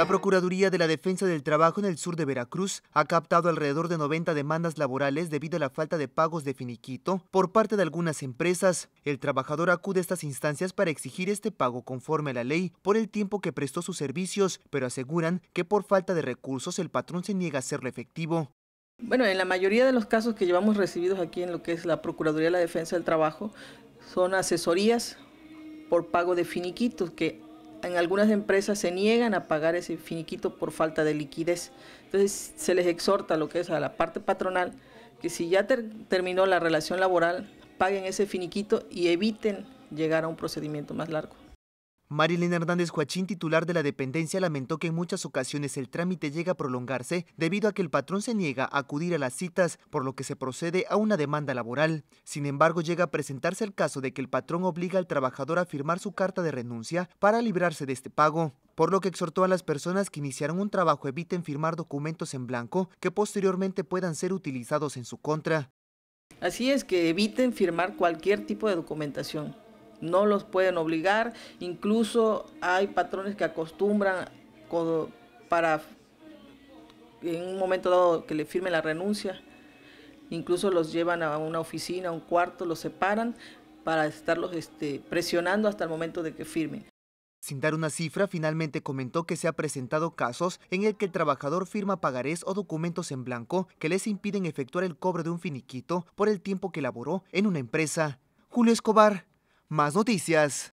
La Procuraduría de la Defensa del Trabajo en el sur de Veracruz ha captado alrededor de 90 demandas laborales debido a la falta de pagos de finiquito por parte de algunas empresas. El trabajador acude a estas instancias para exigir este pago conforme a la ley por el tiempo que prestó sus servicios, pero aseguran que por falta de recursos el patrón se niega a hacerlo efectivo. Bueno, en la mayoría de los casos que llevamos recibidos aquí en lo que es la Procuraduría de la Defensa del Trabajo son asesorías por pago de finiquitos que en algunas empresas se niegan a pagar ese finiquito por falta de liquidez. Entonces se les exhorta lo que es a la parte patronal que si ya terminó la relación laboral, paguen ese finiquito y eviten llegar a un procedimiento más largo. Marilyn Hernández Joachín, titular de la dependencia, lamentó que en muchas ocasiones el trámite llega a prolongarse debido a que el patrón se niega a acudir a las citas, por lo que se procede a una demanda laboral. Sin embargo, llega a presentarse el caso de que el patrón obliga al trabajador a firmar su carta de renuncia para librarse de este pago por lo que exhortó a las personas que iniciaron un trabajo eviten firmar documentos en blanco que posteriormente puedan ser utilizados en su contra. Así es que eviten firmar cualquier tipo de documentación no los pueden obligar. Incluso hay patrones que acostumbran para en un momento dado que le firmen la renuncia. Incluso los llevan a una oficina, a un cuarto, los separan para estarlos este, presionando hasta el momento de que firmen. Sin dar una cifra, finalmente comentó que se ha presentado casos en el que el trabajador firma pagarés o documentos en blanco que les impiden efectuar el cobro de un finiquito por el tiempo que laboró en una empresa. Julio Escobar, más noticias.